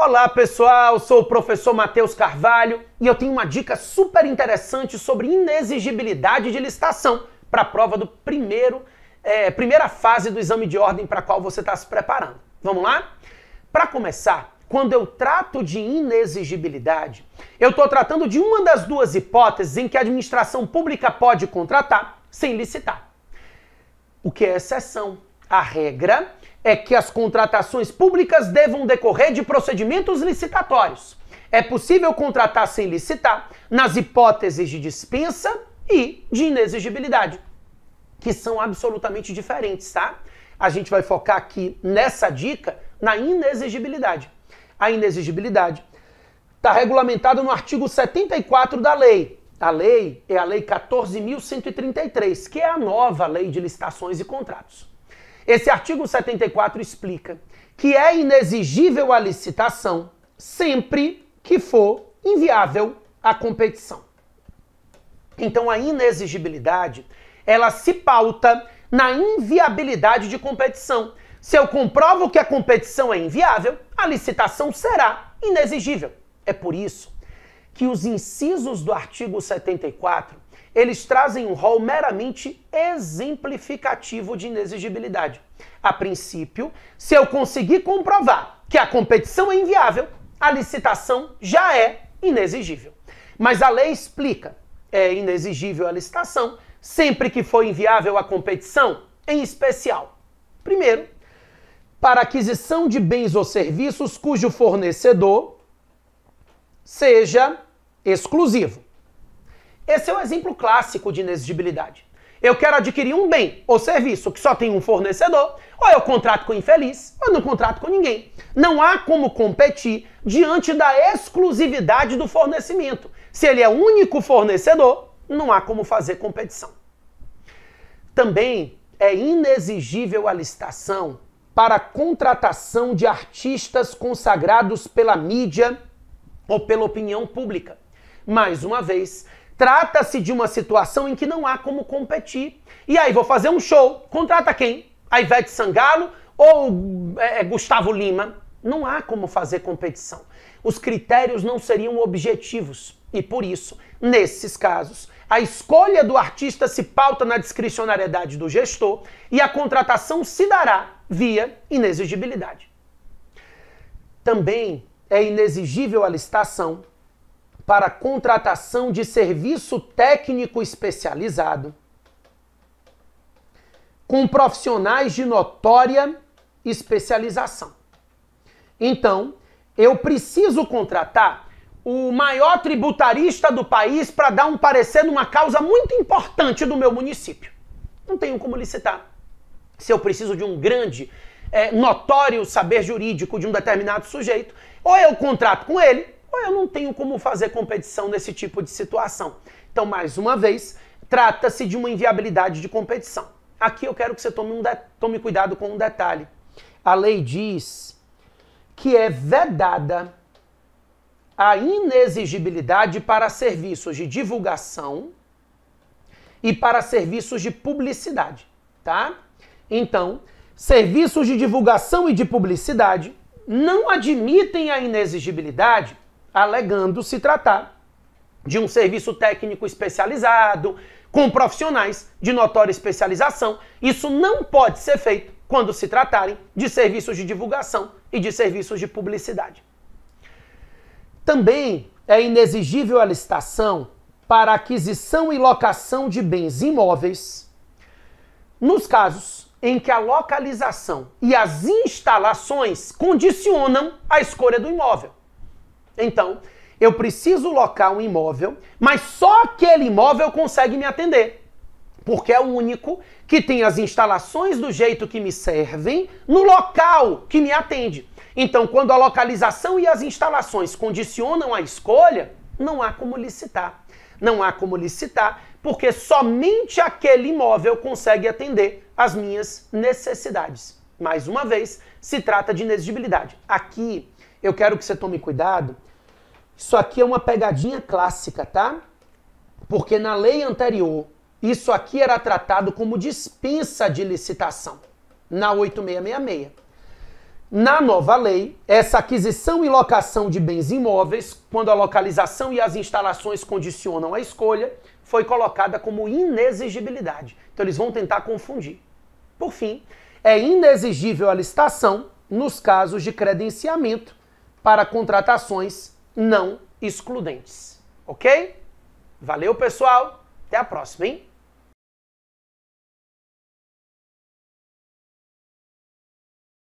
Olá pessoal, sou o professor Matheus Carvalho e eu tenho uma dica super interessante sobre inexigibilidade de licitação para a prova do primeiro, é, primeira fase do exame de ordem para a qual você está se preparando. Vamos lá? Para começar, quando eu trato de inexigibilidade, eu estou tratando de uma das duas hipóteses em que a administração pública pode contratar sem licitar, o que é exceção a regra é que as contratações públicas devam decorrer de procedimentos licitatórios. É possível contratar sem licitar nas hipóteses de dispensa e de inexigibilidade, que são absolutamente diferentes, tá? A gente vai focar aqui nessa dica na inexigibilidade. A inexigibilidade está regulamentada no artigo 74 da lei. A lei é a Lei 14.133, que é a nova lei de licitações e contratos. Esse artigo 74 explica que é inexigível a licitação sempre que for inviável a competição. Então a inexigibilidade, ela se pauta na inviabilidade de competição. Se eu comprovo que a competição é inviável, a licitação será inexigível. É por isso que os incisos do artigo 74, eles trazem um rol meramente exemplificativo de inexigibilidade. A princípio, se eu conseguir comprovar que a competição é inviável, a licitação já é inexigível. Mas a lei explica, é inexigível a licitação sempre que for inviável a competição, em especial. Primeiro, para aquisição de bens ou serviços cujo fornecedor seja exclusivo. Esse é um exemplo clássico de inexigibilidade. Eu quero adquirir um bem ou serviço que só tem um fornecedor, ou eu contrato com infeliz, ou eu não contrato com ninguém. Não há como competir diante da exclusividade do fornecimento. Se ele é o único fornecedor, não há como fazer competição. Também é inexigível a licitação para a contratação de artistas consagrados pela mídia ou pela opinião pública mais uma vez, trata-se de uma situação em que não há como competir. E aí, vou fazer um show, contrata quem? A Ivete Sangalo ou é, é, Gustavo Lima? Não há como fazer competição. Os critérios não seriam objetivos. E por isso, nesses casos, a escolha do artista se pauta na discricionariedade do gestor e a contratação se dará via inexigibilidade. Também é inexigível a licitação para contratação de serviço técnico especializado com profissionais de notória especialização. Então, eu preciso contratar o maior tributarista do país para dar um parecer numa causa muito importante do meu município. Não tenho como licitar. Se eu preciso de um grande, é, notório saber jurídico de um determinado sujeito, ou eu contrato com ele, ou eu não tenho como fazer competição nesse tipo de situação. Então, mais uma vez, trata-se de uma inviabilidade de competição. Aqui eu quero que você tome, um tome cuidado com um detalhe. A lei diz que é vedada a inexigibilidade para serviços de divulgação e para serviços de publicidade, tá? Então, serviços de divulgação e de publicidade não admitem a inexigibilidade alegando se tratar de um serviço técnico especializado, com profissionais de notória especialização. Isso não pode ser feito quando se tratarem de serviços de divulgação e de serviços de publicidade. Também é inexigível a licitação para aquisição e locação de bens imóveis nos casos em que a localização e as instalações condicionam a escolha do imóvel. Então, eu preciso locar um imóvel, mas só aquele imóvel consegue me atender. Porque é o único que tem as instalações do jeito que me servem no local que me atende. Então, quando a localização e as instalações condicionam a escolha, não há como licitar. Não há como licitar, porque somente aquele imóvel consegue atender as minhas necessidades. Mais uma vez, se trata de inexigibilidade. Aqui, eu quero que você tome cuidado. Isso aqui é uma pegadinha clássica, tá? Porque na lei anterior, isso aqui era tratado como dispensa de licitação, na 8666. Na nova lei, essa aquisição e locação de bens imóveis, quando a localização e as instalações condicionam a escolha, foi colocada como inexigibilidade. Então eles vão tentar confundir. Por fim, é inexigível a licitação nos casos de credenciamento para contratações não excludentes. Ok? Valeu, pessoal. Até a próxima, hein?